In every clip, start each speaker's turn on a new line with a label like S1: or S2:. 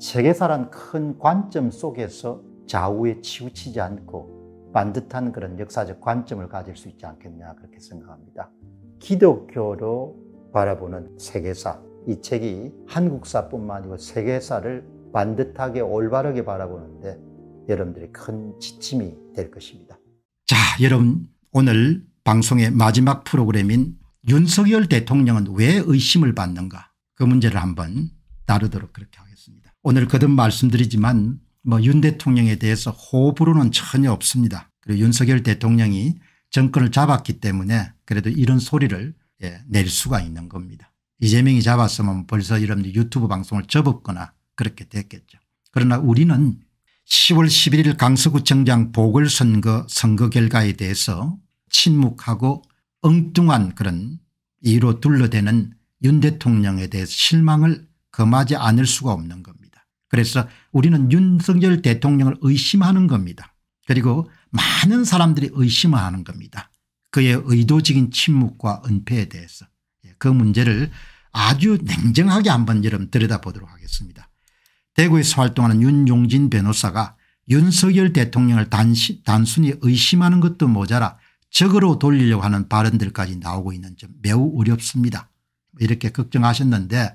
S1: 세계사란 큰 관점 속에서 좌우에 치우치지 않고 반듯한 그런 역사적 관점을 가질 수 있지 않겠냐 그렇게 생각합니다. 기독교로 바라보는 세계사 이 책이 한국사뿐만 아니고 세계사를 반듯하게 올바르게 바라보는데 여러분들이 큰 지침이 될 것입니다. 자 여러분 오늘 방송의 마지막 프로그램인 윤석열 대통령은 왜 의심을 받는가 그 문제를 한번 다루도록 그렇게 합니다. 오늘 거듭 말씀드리지만 뭐 윤 대통령에 대해서 호불호는 전혀 없습니다. 그리고 윤석열 대통령이 정권을 잡았기 때문에 그래도 이런 소리를 예, 낼 수가 있는 겁니다. 이재명이 잡았으면 벌써 이런 유튜브 방송을 접었거나 그렇게 됐겠죠. 그러나 우리는 10월 11일 강서구청장 보궐선거 선거 결과에 대해서 침묵하고 엉뚱한 그런 이로 둘러대는 윤 대통령에 대해서 실망을 금하지 않을 수가 없는 겁니다. 그래서 우리는 윤석열 대통령을 의심하는 겁니다. 그리고 많은 사람들이 의심하는 겁니다. 그의 의도적인 침묵과 은폐에 대해서 예, 그 문제를 아주 냉정하게 한번 여러분 들여다보도록 하겠습니다. 대구에서 활동하는 윤용진 변호사가 윤석열 대통령을 단시, 단순히 의심하는 것도 모자라 적으로 돌리려고 하는 발언들까지 나오고 있는 점 매우 어렵습니다. 이렇게 걱정하셨는데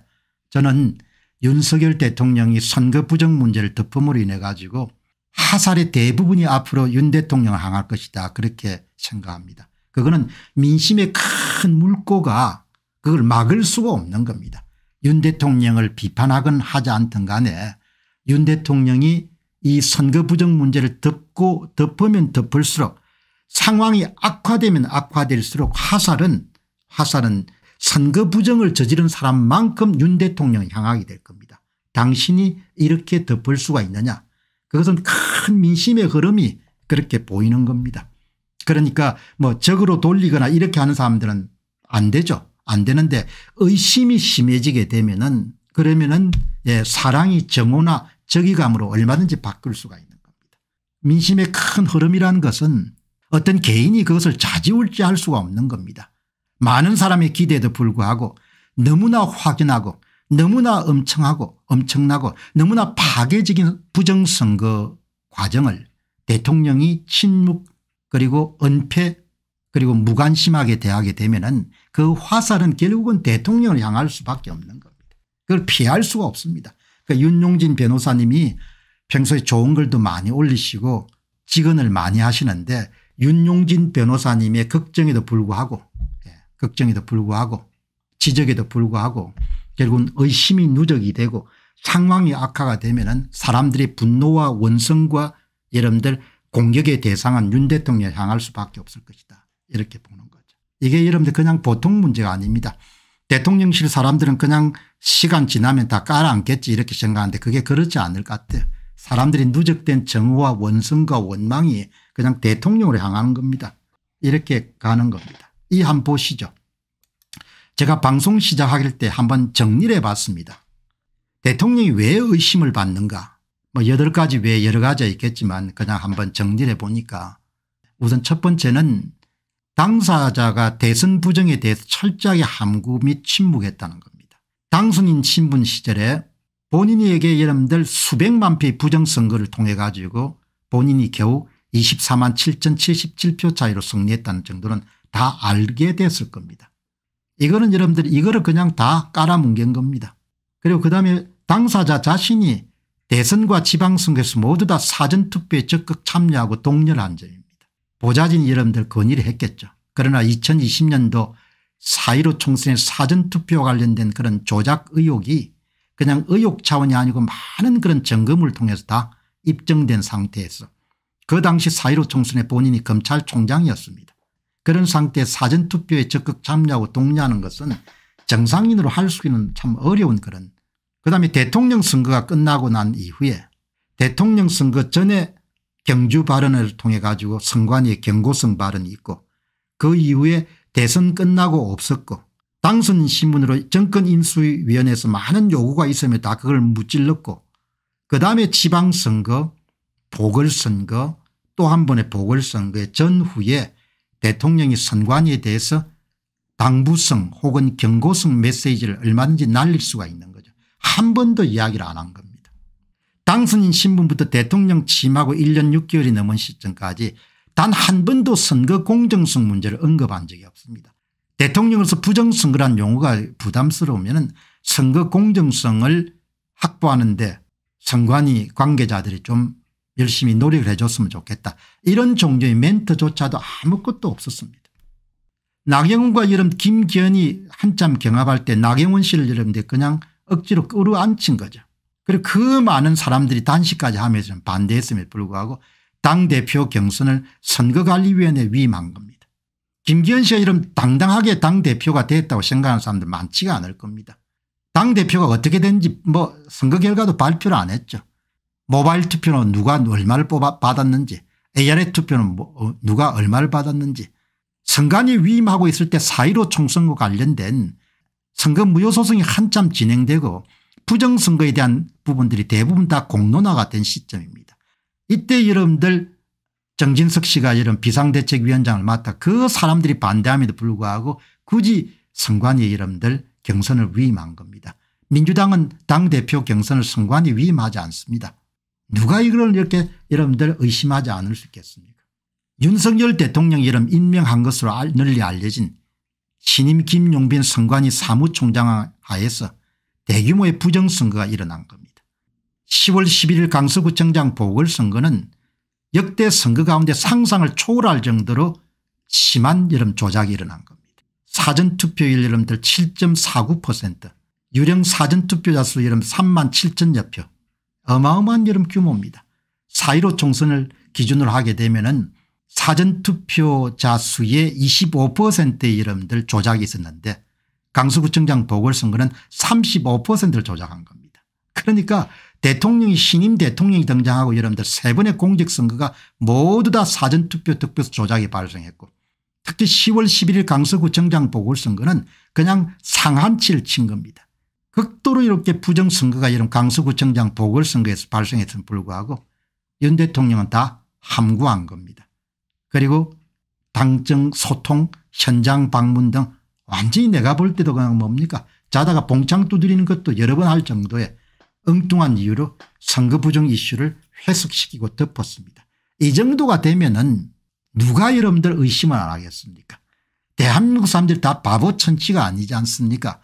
S1: 저는 윤석열 대통령이 선거 부정 문제를 덮음으로 인해 가지고 하살의 대부분이 앞으로 윤 대통령을 향할 것이다 그렇게 생각합니다. 그거는 민심의 큰 물꼬가 그걸 막을 수가 없는 겁니다. 윤 대통령을 비판하건 하지 않든 간에 윤 대통령이 이 선거 부정 문제를 덮고 덮으면 덮을수록 상황이 악화되면 악화될수록 화살은 화살은 선거 부정을 저지른 사람만큼 윤 대통령이 향하게 될 겁니다. 당신이 이렇게 덮을 수가 있느냐 그것은 큰 민심의 흐름이 그렇게 보이는 겁니다. 그러니까 뭐 적으로 돌리거나 이렇게 하는 사람들은 안 되죠. 안 되는데 의심이 심해지게 되면은 그러면은 예, 사랑이 정오나 적의감으로 얼마든지 바꿀 수가 있는 겁니다. 민심의 큰 흐름이라는 것은 어떤 개인이 그것을 자지울지할 수가 없는 겁니다. 많은 사람의 기대에도 불구하고 너무나 확연하고 너무나 엄청하고 엄청나고 너무나 파괴적인 부정선거 과정을 대통령이 침묵 그리고 은폐 그리고 무관심하게 대하게 되면 은그 화살은 결국은 대통령을 향할 수밖에 없는 겁니다. 그걸 피할 수가 없습니다. 그러니까 윤용진 변호사님이 평소에 좋은 글도 많이 올리시고 직언을 많이 하시는데 윤용진 변호사님의 걱정에도 불구하고 걱정에도 불구하고 지적에도 불구하고 결국은 의심이 누적이 되고 상황이 악화가 되면 은 사람들의 분노와 원성과 여러분들 공격의 대상은 윤 대통령에 향할 수밖에 없을 것이다. 이렇게 보는 거죠. 이게 여러분들 그냥 보통 문제가 아닙니다. 대통령실 사람들은 그냥 시간 지나면 다 깔아앉겠지 이렇게 생각하는데 그게 그렇지 않을 것 같아요. 사람들이 누적된 정오와 원성과 원망이 그냥 대통령으 향하는 겁니다. 이렇게 가는 겁니다. 이한 보시죠. 제가 방송 시작할 때 한 번 정리를 해봤습니다. 대통령이 왜 의심을 받는가 뭐 여덟 가지 왜 여러 가지 있겠지만 그냥 한 번 정리를 해보니까 우선 첫 번째는 당사자가 대선 부정에 대해서 철저하게 함구 및 침묵했다는 겁니다. 당선인 신분 시절에 본인에게 여러분들 수백만 표 부정선거를 통해 가지고 본인이 겨우 24만 7,077표 차이로 승리했다는 정도는 다 알게 됐을 겁니다. 이거는 여러분들 이거를 그냥 다 깔아뭉갠 겁니다. 그리고 그다음에 당사자 자신이 대선과 지방선거에서 모두 다 사전투표에 적극 참여하고 동렬한 점입니다. 보좌진이 여러분들 건의를 했겠죠. 그러나 2020년도 4.15 총선의 사전투표와 관련된 그런 조작 의혹이 그냥 의혹 차원이 아니고 많은 그런 점검을 통해서 다 입증된 상태에서 그 당시 4.15총선의 본인이 검찰총장이었습니다. 그런 상태에 사전투표에 적극 참여하고 동의하는 것은 정상인으로 할 수 있는 참 어려운 그런 그다음에 대통령 선거가 끝나고 난 이후에 대통령 선거 전에 경주 발언을 통해 가지고 선관위의 경고성 발언이 있고 그 이후에 대선 끝나고 없었고 당선 신문으로 정권인수위원회에서 많은 요구가 있으며 다 그걸 무찔렀고 그다음에 지방선거 보궐선거 또 한 번의 보궐선거의 전후에 대통령이 선관위에 대해서 당부성 혹은 경고성 메시지를 얼마든지 날릴 수가 있는 거죠. 한 번도 이야기를 안 한 겁니다. 당선인 신분부터 대통령 취임하고 1년 6개월이 넘은 시점까지 단 한 번도 선거 공정성 문제를 언급한 적이 없습니다. 대통령으로서 부정선거란 용어가 부담스러우면 선거 공정성을 확보하는데 선관위 관계자들이 좀 열심히 노력을 해줬으면 좋겠다. 이런 종교의 멘트조차도 아무것도 없었습니다. 나경원과 이름 김기현이 한참 경합할 때 나경원 씨를 여러분들 그냥 억지로 끌어안친 거죠. 그리고 그 많은 사람들이 단식까지 하면서 반대했음에 불구하고 당대표 경선을 선거관리위원회에 위임한 겁니다. 김기현 씨가 이름 당당하게 당대표가 됐다고 생각하는 사람들 많지가 않을 겁니다. 당대표가 어떻게 된지 뭐 선거 결과도 발표를 안 했죠. 모바일 투표는 누가 얼마를 뽑아 받았는지 a r 투표는 뭐 어, 누가 얼마를 받았는지 선관위 위임하고 있을 때 사이로 총선과 관련된 선거 무효 소송이 한참 진행되고 부정선거에 대한 부분들이 대부분 다 공론화가 된 시점입니다. 이때 여러분들 정진석 씨가 이런 비상대책위원장을 맡아 그 사람들이 반대함에도 불구하고 굳이 선관위 여러분들 경선을 위임한 겁니다. 민주당은 당대표 경선을 선관위 위임하지 않습니다. 누가 이걸 이렇게 여러분들 의심하지 않을 수 있겠습니까 윤석열 대통령 이름 임명한 것으로 널리 알려진 신임 김용빈 선관위 사무총장 하에서 대규모의 부정선거가 일어난 겁니다. 10월 11일 강서구청장 보궐선거는 역대 선거 가운데 상상을 초월할 정도로 심한 여름 조작이 일어난 겁니다. 사전투표율 여러분들 7.49% 유령 사전투표자 수여름 3만 7천여 표 어마어마한 여름 규모입니다. 4.15 총선을 기준으로 하게 되면 은 사전투표자 수의 25%의 여러분들 조작이 있었는데 강서구청장 보궐선거는 35%를 조작한 겁니다. 그러니까 대통령이 신임 대통령이 등장하고 여러분들 세 번의 공직선거가 모두 다 사전투표 특별수 조작이 발생했고 특히 10월 11일 강서구청장 보궐선거는 그냥 상한치를 친 겁니다. 극도로 이렇게 부정선거가 이런 강서구청장 보궐선거에서 발생했음 불구하고 윤 대통령은 다 함구한 겁니다. 그리고 당정 소통 현장 방문 등 완전히 내가 볼 때도 그냥 뭡니까 자다가 봉창 두드리는 것도 여러 번 할 정도의 엉뚱한 이유로 선거 부정 이슈를 회석시키고 덮었습니다. 이 정도가 되면 은 누가 여러분들 의심을 안 하겠습니까 대한민국 사람들다 바보 천치가 아니지 않습니까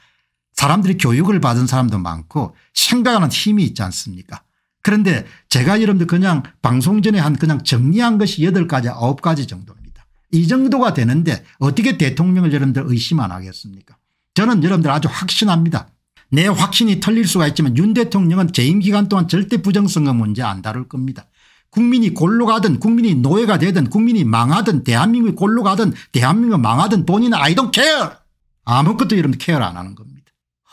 S1: 사람들이 교육을 받은 사람도 많고 생각하는 힘이 있지 않습니까 그런데 제가 여러분들 그냥 방송 전에 한 그냥 정리한 것이 8가지 9가지 정도입니다. 이 정도가 되는데 어떻게 대통령을 여러분들 의심 안 하겠습니까 저는 여러분들 아주 확신합니다. 내 확신이 틀릴 수가 있지만 윤 대통령은 재임 기간 동안 절대 부정선거 문제 안 다룰 겁니다. 국민이 골로 가든 국민이 노예가 되든 국민이 망하든 대한민국이 골로 가든 대한민국이 망하든 본인은 I don't care 아무것도 여러분 들 케어를 안 하는 겁니다.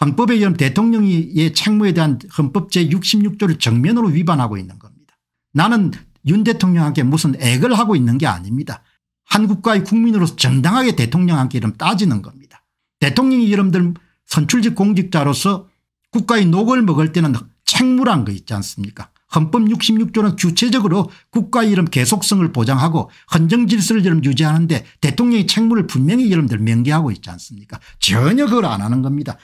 S1: 헌법에 의하면 대통령의 책무에 대한 헌법 제66조를 정면으로 위반하고 있는 겁니다. 나는 윤 대통령한테 무슨 액을 하고 있는 게 아닙니다. 한국과의 국민으로서 정당하게 대통령한테 이름 따지는 겁니다. 대통령이 이름들 선출직 공직자로서 국가의 녹을 먹을 때는 책무란 거 있지 않습니까 헌법 66조는 주체적으로 국가 의 이름 계속성을 보장하고 헌정 질서를 이름 유지하는데 대통령의 책무를 분명히 이름들 명기하고 있지 않습니까 전혀 그걸 안 하는 겁니다.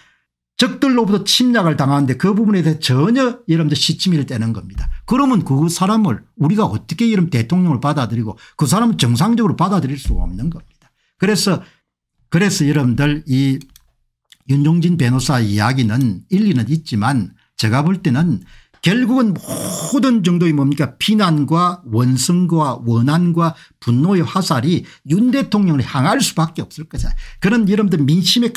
S1: 적들로부터 침략을 당하는데 그 부분에 대해 전혀 여러분들 시치미를 떼는 겁니다. 그러면 그 사람을 우리가 어떻게 이런 대통령을 받아들이고 그 사람을 정상적으로 받아들일 수가 없는 겁니다. 그래서 그래서 여러분들 이 윤종진 변호사 이야기는 일리는 있지만 제가 볼 때는 결국은 모든 정도의 뭡니까 비난과 원성과 원한과 분노의 화살이 윤 대통령을 향할 수밖에 없을 거잖아요. 그런 여러분들 민심의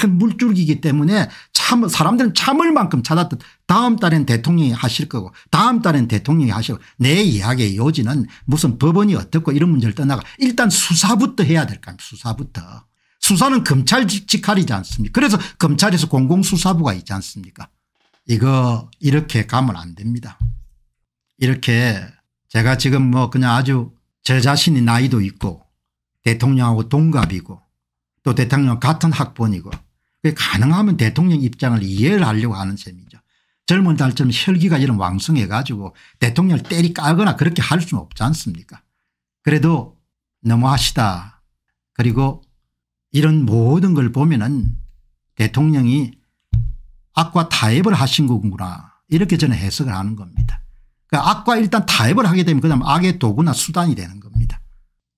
S1: 큰 물줄기이기 때문에 참 사람들은 참을 만큼 찾았던 다음 달엔 대통령이 하실 거고 다음 달엔 대통령이 하시고 내 이야기의 요지는 무슨 법원이 어떻고 이런 문제를 떠나가 일단 수사부터 해야 될 거 아닙니까 수사부터. 수사는 검찰 직할이지 않습니까 그래서 검찰에서 공공수사부가 있지 않습니까 이거 이렇게 가면 안 됩니다. 이렇게 제가 지금 뭐 그냥 아주 제 자신이 나이도 있고 대통령하고 동갑이고 또 대통령 같은 학번이고 가능하면 대통령 입장을 이해를 하려고 하는 셈이죠. 젊은 딸처럼 혈기가 이런 왕성해 가지고 대통령을 때리 깔거나 그렇게 할 수는 없지 않습니까 그래도 너무하시다. 그리고 이런 모든 걸 보면 은 대통령이 악과 타협을 하신 거구나 이렇게 저는 해석을 하는 겁니다. 그러니까 악과 일단 타협을 하게 되면 그다음 악의 도구나 수단이 되는 겁니다.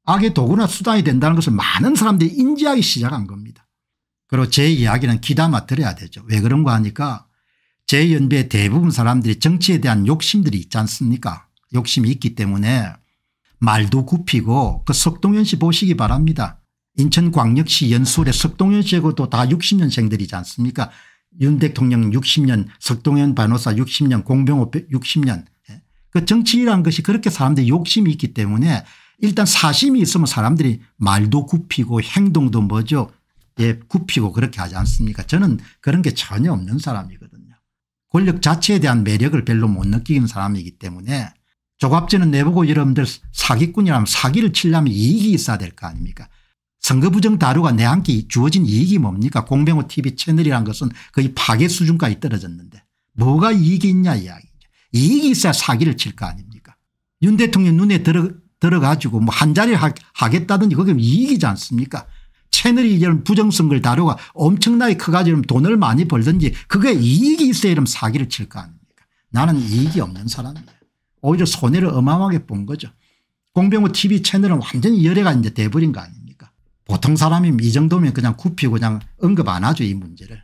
S1: 악의 도구나 수단이 된다는 것을 많은 사람들이 인지하기 시작한 겁니다. 그리고 제 이야기는 귀담아 들어야 되죠. 왜 그런가 하니까 제 연배 대부분 사람들이 정치에 대한 욕심들이 있지 않습니까 욕심이 있기 때문에 말도 굽히고 그 석동현 씨 보시기 바랍니다. 인천광역시 연수원의 석동현 씨하고도 다 60년생들이지 않습니까 윤 대통령 60년 석동현 반호사 60년 공병호 60년 예. 그 정치란 것이 그렇게 사람들이 욕심이 있기 때문에 일단 사심이 있으면 사람들이 말도 굽히고 행동도 뭐죠 예 굽히고 그렇게 하지 않습니까 저는 그런 게 전혀 없는 사람이거든요 권력 자체에 대한 매력을 별로 못 느끼는 사람이기 때문에 조갑제는 내보고 여러분들 사기꾼이라면 사기를 치려면 이익이 있어야 될 거 아닙니까 선거부정 다루가 내한끼 주어진 이익이 뭡니까 공병호 tv 채널이란 것은 거의 파괴 수준까지 떨어졌는데 뭐가 이익이 있냐 이야기죠. 이익이 있어야 사기를 칠 거 아닙니까 윤 대통령 눈에 들어, 들어가지고 뭐 한자리 하겠다든지 그게 이익이지 않습니까 채널이 이런 부정선거를 다루가 엄청나게 커가지고 돈을 많이 벌든지 그게 이익이 있어야 이런 사기를 칠 거 아닙니까 나는 이익이 없는 사람이에요 오히려 손해를 어마어마하게 본 거죠 공병호 tv 채널은 완전히 열애가 이제 돼버린 거 아닙니까 보통 사람이면 이 정도면 그냥 굽히고 그냥 언급 안 하죠 이 문제를.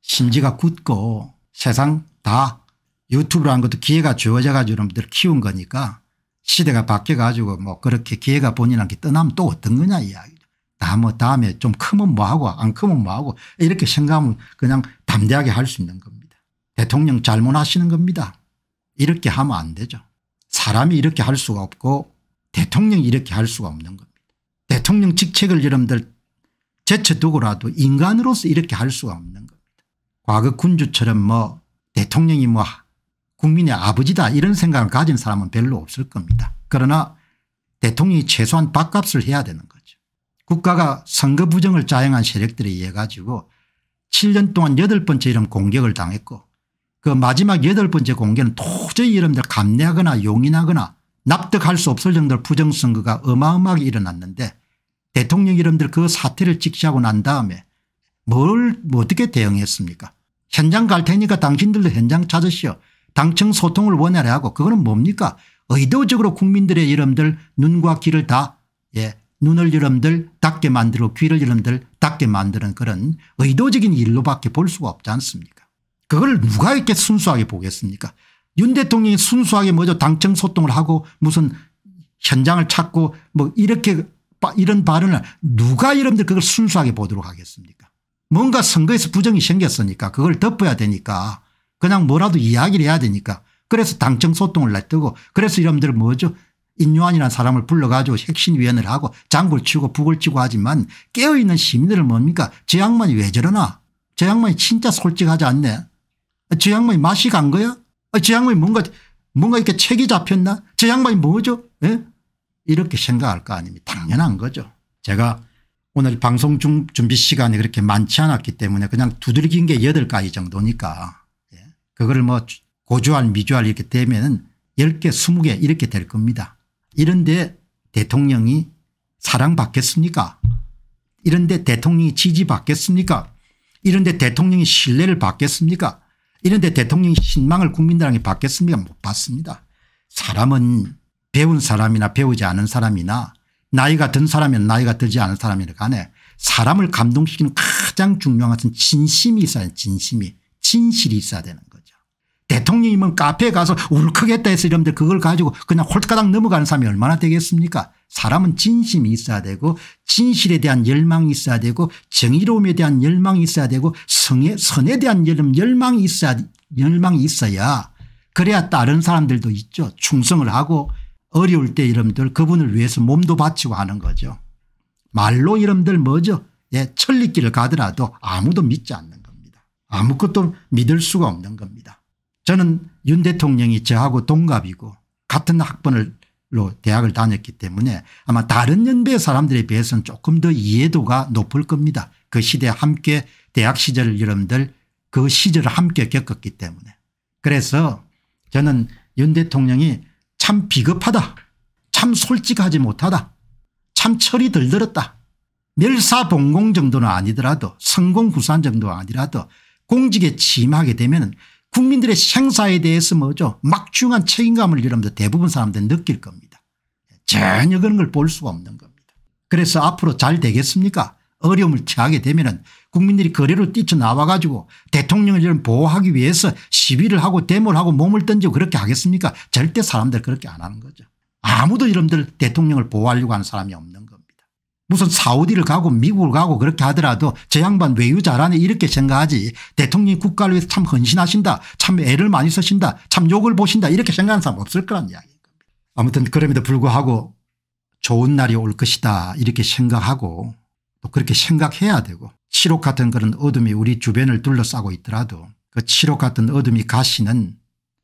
S1: 심지가 굳고 세상 다 유튜브라는 것도 기회가 주어져 가지고 여러분들 키운 거니까 시대가 바뀌어 가지고 뭐 그렇게 기회가 본인한테 떠나면 또 어떤 거냐 이야기 다뭐 다음에 좀 크면 뭐하고 안 크면 뭐하고 이렇게 생각하면 그냥 담대하게 할 수 있는 겁니다. 대통령 잘못하시는 겁니다. 이렇게 하면 안 되죠. 사람이 이렇게 할 수가 없고 대통령이 이렇게 할 수가 없는 겁니다. 대통령 직책을 여러분들 제쳐두고라도 인간으로서 이렇게 할 수가 없는 겁니다. 과거 군주처럼 뭐 대통령이 뭐 국민의 아버지다 이런 생각을 가진 사람은 별로 없을 겁니다. 그러나 대통령이 최소한 밥값을 해야 되는 거죠. 국가가 선거 부정을 자행한 세력들에 의해 가지고 7년 동안 8 번째 이런 공격을 당했고 그 마지막 8 번째 공격은 도저히 여러분들 감내하거나 용인하거나 납득할 수 없을 정도로 부정선거가 어마어마하게 일어났는데 대통령 이름들 그 사태를 직시하고 난 다음에 뭘 뭐 어떻게 대응했습니까 현장 갈 테니까 당신들도 현장 찾으시오. 당청 소통을 원활히 하고 그거는 뭡니까 의도적으로 국민들의 이름들 눈과 귀를 다 예, 눈을 이름들 닦게 만들고 귀를 이름들 닦게 만드는 그런 의도적인 일로밖에 볼 수가 없지 않습니까 그걸 누가 이렇게 순수하게 보겠습니까 윤 대통령이 순수하게 먼저 당청 소통을 하고 무슨 현장을 찾고 뭐 이렇게 이런 발언을 누가 여러분들 그걸 순수하게 보도록 하겠습니까 뭔가 선거에서 부정이 생겼으니까 그걸 덮어야 되니까 그냥 뭐라도 이야기를 해야 되니까 그래서 당청 소통을 놔두고 그래서 여러분들 뭐죠 인요한이라는 사람을 불러가지고 혁신위원회를 하고 장굴 치고 북을 치고 하지만 깨어있는 시민들은 뭡니까 저 양반이 왜 저러나 저 양반이 진짜 솔직하지 않네 저 양반이 맛이 간 거야 어, 저 양반이 뭔가 뭔가 이렇게 책이 잡혔나 저 양반이 뭐죠 예? 이렇게 생각할 거 아닙니까 당연한 거죠. 제가 오늘 방송 중 준비 시간이 그렇게 많지 않았기 때문에 그냥 두들긴 게 8가지 정도니까 예. 그거를 뭐 고주알 미주알 이렇게 되면 은 10개 20개 이렇게 될 겁니다. 이런데 대통령이 사랑받겠습니까 이런데 대통령이 지지받겠습니까 이런데 대통령이 신뢰를 받겠습니까 이런데 대통령이 신망을 국민들에게 받겠습니까 못 받습니다. 사람은 배운 사람이나 배우지 않은 사람이나 나이가 든 사람이나 나이가 들지 않은 사람이나 간에 사람을 감동시키는 가장 중요한 것은 진심이 있어야 돼 진심이 진실이 있어야 되는 거죠. 대통령이면 카페에 가서 울컥했다 해서 이러면 그걸 가지고 그냥 홀가닥 넘어가는 사람이 얼마나 되겠습니까 사람은 진심이 있어야 되고 진실에 대한 열망이 있어야 되고 정의로움에 대한 열망이 있어야 되고 성에, 선에 대한 열망이 있어야 열망이 있어야 그래야 다른 사람들도 있죠. 충성을 하고 어려울 때 이름들 그분을 위해서 몸도 바치고 하는 거죠. 말로 이름들 뭐죠? 예, 천리길을 가더라도 아무도 믿지 않는 겁니다. 아무것도 믿을 수가 없는 겁니다. 저는 윤 대통령이 저하고 동갑이고 같은 학번으로 대학을 다녔기 때문에 아마 다른 연배 사람들에 비해서는 조금 더 이해도가 높을 겁니다. 그 시대에 함께 대학 시절 여러분들 그 시절을 함께 겪었기 때문에 그래서 저는 윤 대통령이 참 비겁하다. 참 솔직하지 못하다. 참 철이 들들었다. 멸사봉공 정도는 아니더라도 성공구산 정도는 아니라도 공직에 취임하게 되면 국민들의 생사에 대해서 뭐죠 막중한 책임감을 여러분들 대부분 사람들이 느낄 겁니다. 전혀 그런 걸 볼 수가 없는 겁니다. 그래서 앞으로 잘 되겠습니까 어려움을 처하게 되면 은 국민들이 거리로 뛰쳐나와 가지고 대통령을 보호하기 위해서 시위를 하고 데모를 하고 몸을 던지고 그렇게 하겠습니까 절대 사람들 그렇게 안 하는 거죠. 아무도 이름들 대통령을 보호하려고 하는 사람이 없는 겁니다. 무슨 사우디를 가고 미국을 가고 그렇게 하더라도 저 양반 외유 잘하네 이렇게 생각하지 대통령이 국가를 위해서 참 헌신하신다 참 애를 많이 쓰신다 참 욕을 보신다 이렇게 생각하는 사람 없을 거란 이야기인 겁니다. 아무튼 그럼에도 불구하고 좋은 날이 올 것이다 이렇게 생각하고 또 그렇게 생각해야 되고 칠옥 같은 그런 어둠이 우리 주변을 둘러싸고 있더라도 그 칠옥 같은 어둠이 가시는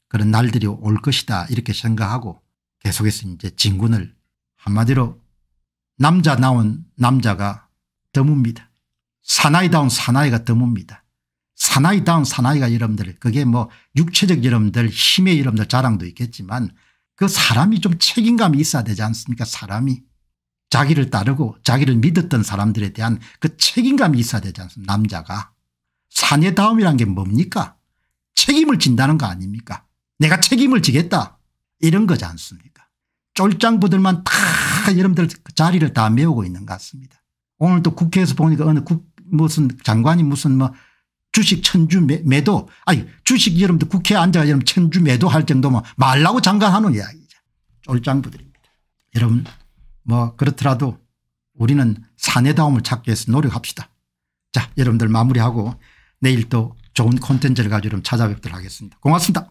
S1: 그런 날들이 올 것이다 이렇게 생각하고 계속해서 이제 진군을 한마디로 남자 나온 남자가 드뭅니다. 사나이다운 사나이가 드뭅니다. 사나이다운 사나이가 여러분들 그게 뭐 육체적 여러분들 힘의 여러분들 자랑도 있겠지만 그 사람이 좀 책임감이 있어야 되지 않습니까 사람이 자기를 따르고 자기를 믿었던 사람들에 대한 그 책임감이 있어야 되지 않습니까 남자가. 사내다움이란 게 뭡니까 책임을 진다는 거 아닙니까 내가 책임을 지겠다 이런 거지 않습니까 쫄짱부들만 다 여러분들 자리를 다 메우고 있는 것 같습니다. 오늘 도 국회에서 보니까 어느 국 무슨 장관이 무슨 뭐 주식 천주 매, 매도 아니 주식 여러분들 국회에 앉아가 여러분 천주 매도할 정도면 말라고 장관하는 이야기죠. 쫄짱부들입니다. 여러분 뭐 그렇더라도 우리는 사내다움을 찾기 위해서 노력합시다. 자 여러분들 마무리하고 내일 또 좋은 콘텐츠를 가지고 찾아뵙도록 하겠습니다. 고맙습니다.